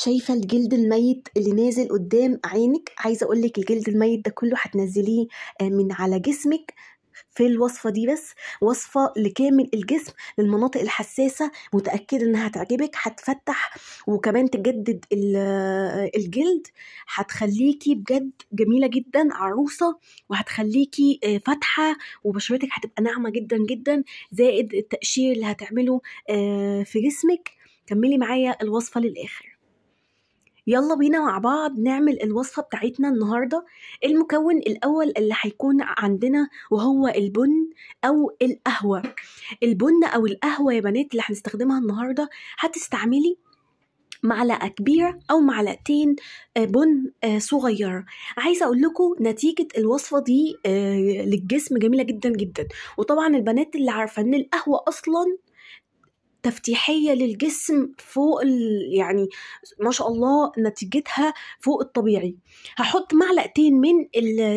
شايفه الجلد الميت اللي نازل قدام عينك عايزه اقولك الجلد الميت ده كله هتنزليه آه، من على جسمك في الوصفة دي بس وصفة لكامل الجسم للمناطق الحساسة متأكدة انها هتعجبك هتفتح وكمان تجدد آه، الجلد هتخليكي بجد جميلة جدا عروسة وهتخليكي آه، فاتحة وبشرتك هتبقى ناعمة جدا جدا زائد التقشير اللي هتعمله في جسمك كملي معايا الوصفة للآخر يلا بينا مع بعض نعمل الوصفة بتاعتنا النهاردة المكون الأول اللي هيكون عندنا وهو البن أو القهوة البن أو القهوة يا بنات اللي هنستخدمها النهاردة هتستعملي معلقة كبيرة أو معلقتين آه، بن آه، صغيرة عايزة أقول لكم نتيجة الوصفة دي آه، للجسم جميلة جدا جدا وطبعا البنات اللي عارفة إن القهوة أصلا تفتيحية للجسم فوق ال... يعني ما شاء الله نتيجتها فوق الطبيعي هحط معلقتين من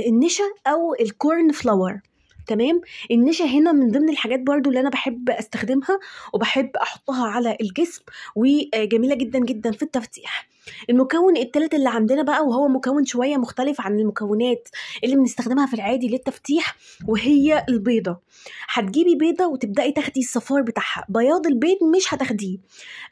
النشا أو الكورن فلاور تمام النشا هنا من ضمن الحاجات برضو اللي انا بحب استخدمها وبحب احطها على الجسم وجميله جدا جدا في التفتيح المكون التالت اللي عندنا بقى وهو مكون شويه مختلف عن المكونات اللي بنستخدمها في العادي للتفتيح وهي البيضه هتجيبي بيضه وتبداي تاخدي الصفار بتاعها بياض البيض مش هتاخديه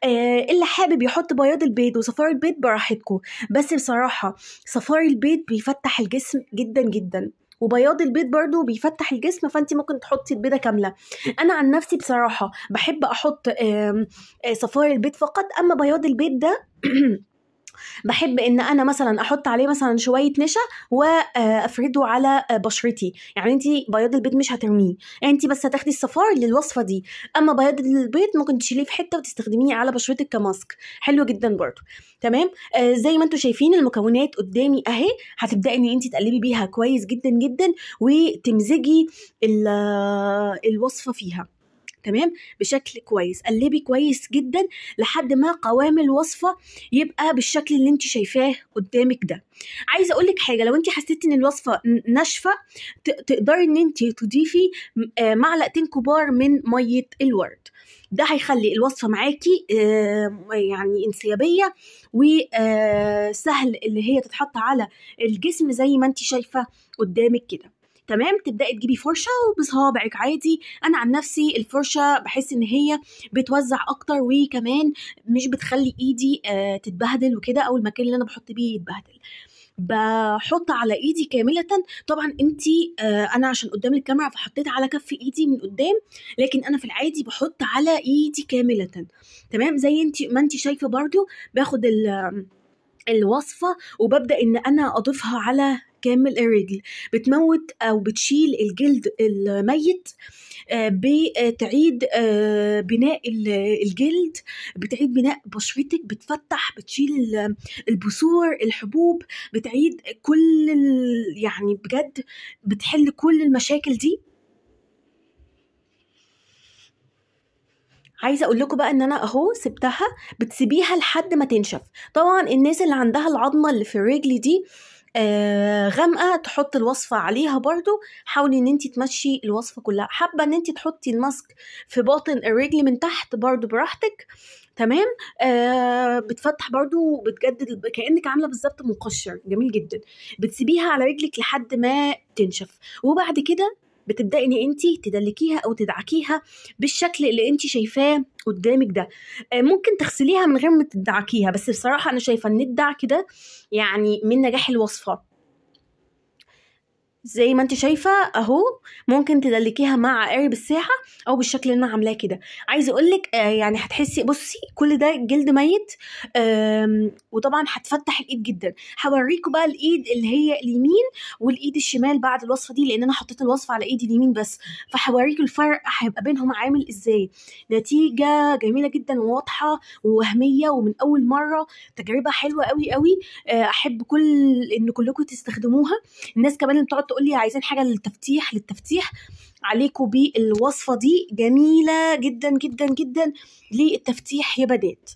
آه اللي حابب يحط بياض البيض وصفار البيض براحتكم بس بصراحه صفار البيض بيفتح الجسم جدا جدا وبياض البيض برضو بيفتح الجسم فانت ممكن تحطي البيضه كامله انا عن نفسي بصراحه بحب احط آه، صفار البيض فقط اما بياض البيض ده بحب ان انا مثلا احط عليه مثلا شويه نشا وافرده آه، على آه، بشرتي يعني انت بياض البيض مش هترميه يعني انت بس هتاخدي الصفار للوصفه دي اما بياض البيض ممكن تشيليه في حته وتستخدميه على بشرتك كماسك حلو جدا برضو تمام آه زي ما انتم شايفين المكونات قدامي اهي هتبداي ان انت تقلبي بيها كويس جدا جدا وتمزجي آه، الوصفه فيها تمام بشكل كويس قلبي كويس جدا لحد ما قوام الوصفه يبقى بالشكل اللي انت شايفاه قدامك ده عايزه اقول لك حاجه لو انت حسيتي ان الوصفه ناشفه تقدري ان انت تضيفي آه، معلقتين كبار من ميه الورد ده هيخلي الوصفه معاكي آه، يعني انسيابيه وسهل آه، اللي هي تتحط على الجسم زي ما انت شايفه قدامك كده تمام تبداي تجيبي فرشه وبصوابعك عادي انا عن نفسي الفرشه بحس ان هي بتوزع اكتر وكمان مش بتخلي ايدي آه، تتبهدل وكده او المكان اللي انا بحط بيه يتبهدل بحط على ايدي كامله طبعا انت آه انا عشان قدام الكاميرا فحطيت على كف ايدي من قدام لكن انا في العادي بحط على ايدي كامله تمام زي انت ما انت شايفه برضو باخد ال الوصفة وببدأ إن أنا أضيفها على كامل الرجل بتموت أو بتشيل الجلد الميت آه، بتعيد آه، بناء الجلد بتعيد بناء بشرتك بتفتح بتشيل البثور الحبوب بتعيد كل يعني بجد بتحل كل المشاكل دي عايزه اقول لكم بقى ان انا اهو سبتها بتسيبيها لحد ما تنشف طبعا الناس اللي عندها العظمه اللي في الرجل دي آه غامقه تحط الوصفه عليها برضو حاولي ان انت تمشي الوصفه كلها حابه ان انت تحطي الماسك في باطن الرجل من تحت برضو براحتك تمام آه بتفتح برضو بتجدد كانك عامله بالظبط مقشر جميل جدا بتسيبيها على رجلك لحد ما تنشف وبعد كده بتبداي ان انت تدلكيها او تدعكيها بالشكل اللي انت شايفاه قدامك ده آه، ممكن تغسليها من غير ما تدعكيها بس بصراحه انا شايفه ان الدعك ده يعني من نجاح الوصفه زي ما انت شايفه اهو ممكن تدلكيها مع قارب الساحه او بالشكل اللي انا عاملاه كده عايزه اقولك آه، يعني هتحسي بصي كل ده جلد ميت وطبعا هتفتح الايد جدا هوريكم بقى الايد اللي هي اليمين والايد الشمال بعد الوصفه دي لان انا حطيت الوصفه على ايدي اليمين بس فهوريكم الفرق هيبقى بينهم عامل ازاي نتيجه جميله جدا وواضحه ووهميه ومن اول مره تجربه حلوه قوي قوي آه، احب كل ان كلكم تستخدموها الناس كمان اللي بتقعد تقول لي عايزين حاجه للتفتيح للتفتيح عليكم بالوصفه دي جميله جدا جدا جدا للتفتيح يا بدات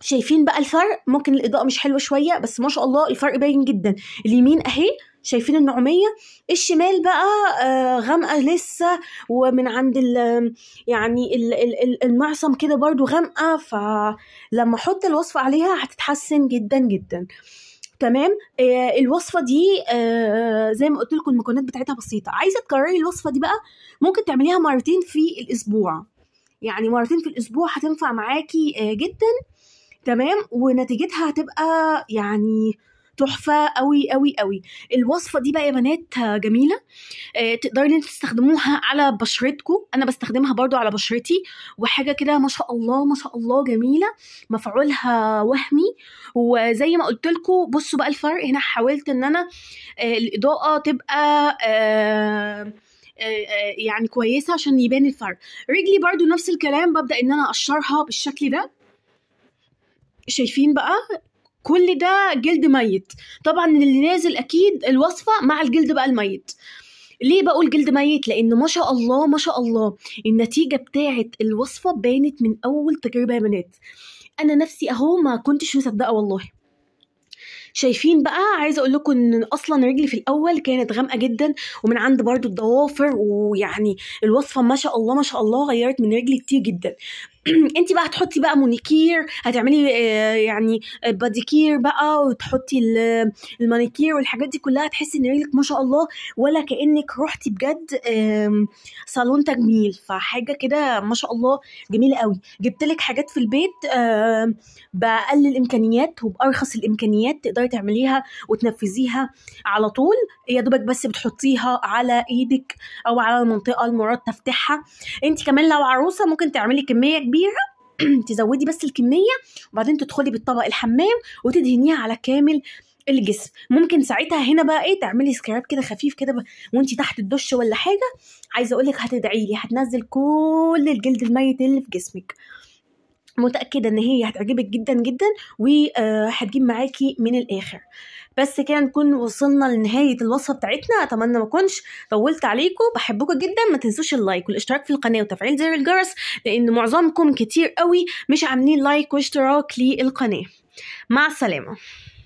شايفين بقى الفرق ممكن الاضاءه مش حلوه شويه بس ما شاء الله الفرق باين جدا اليمين اهي شايفين النعوميه الشمال بقى آه، غامقه لسه ومن عند الـ يعني الـ المعصم كده برده غامقه فلما احط الوصفه عليها هتتحسن جدا جدا تمام آه الوصفه دي آه زي ما قلت لكم المكونات بتاعتها بسيطه عايزه تكرري الوصفه دي بقى ممكن تعمليها مرتين في الاسبوع يعني مرتين في الاسبوع هتنفع معاكي آه جدا تمام ونتيجتها هتبقى يعني تحفه قوي قوي قوي الوصفه دي بقى يا بنات جميله آه، تقدروا ان تستخدموها على بشرتكم انا بستخدمها برضو على بشرتي وحاجه كده ما شاء الله ما شاء الله جميله مفعولها وهمي وزي ما قلت لكم بصوا بقى الفرق هنا حاولت ان انا آه، الاضاءه تبقى آه، يعني كويسه عشان يبان الفرق رجلي برضو نفس الكلام ببدا ان انا اقشرها بالشكل ده شايفين بقى كل ده جلد ميت طبعا اللي نازل اكيد الوصفه مع الجلد بقى الميت ليه بقول جلد ميت لان ما شاء الله ما شاء الله النتيجه بتاعه الوصفه بانت من اول تجربه يا بنات انا نفسي اهو ما كنتش مصدقه والله شايفين بقى عايزه اقول لكم ان اصلا رجلي في الاول كانت غامقه جدا ومن عند برضو الضوافر ويعني الوصفه ما شاء الله ما شاء الله غيرت من رجلي كتير جدا انت بقى هتحطي بقى مونيكير هتعملي آه، يعني آه، باديكير بقى وتحطي آه، المانيكير والحاجات دي كلها تحسي ان رجلك ما شاء الله ولا كانك رحتي بجد صالون تجميل فحاجه كده ما شاء الله جميله قوي جبت لك حاجات في البيت باقل الامكانيات وبارخص الامكانيات تقدري تعمليها وتنفذيها على طول يا دوبك بس بتحطيها على ايدك او على المنطقه المراد تفتحها انت كمان لو عروسه ممكن تعملي كميه كبيره طبيعي تزودي بس الكميه وبعدين تدخلي بالطبق الحمام وتدهنيها على كامل الجسم ممكن ساعتها هنا بقى ايه تعملي سكراب كده خفيف كده وانت تحت الدش ولا حاجه عايزه اقول لك هتدعي لي هتنزل كل الجلد الميت اللي في جسمك متأكدة إن هي هتعجبك جدا جدا وهتجيب آه، معاكي من الآخر بس كده نكون وصلنا لنهاية الوصفة بتاعتنا أتمنى ما كنش طولت عليكم بحبكم جدا ما تنسوش اللايك والاشتراك في القناة وتفعيل زر الجرس لأن معظمكم كتير قوي مش عاملين لايك واشتراك للقناة مع السلامة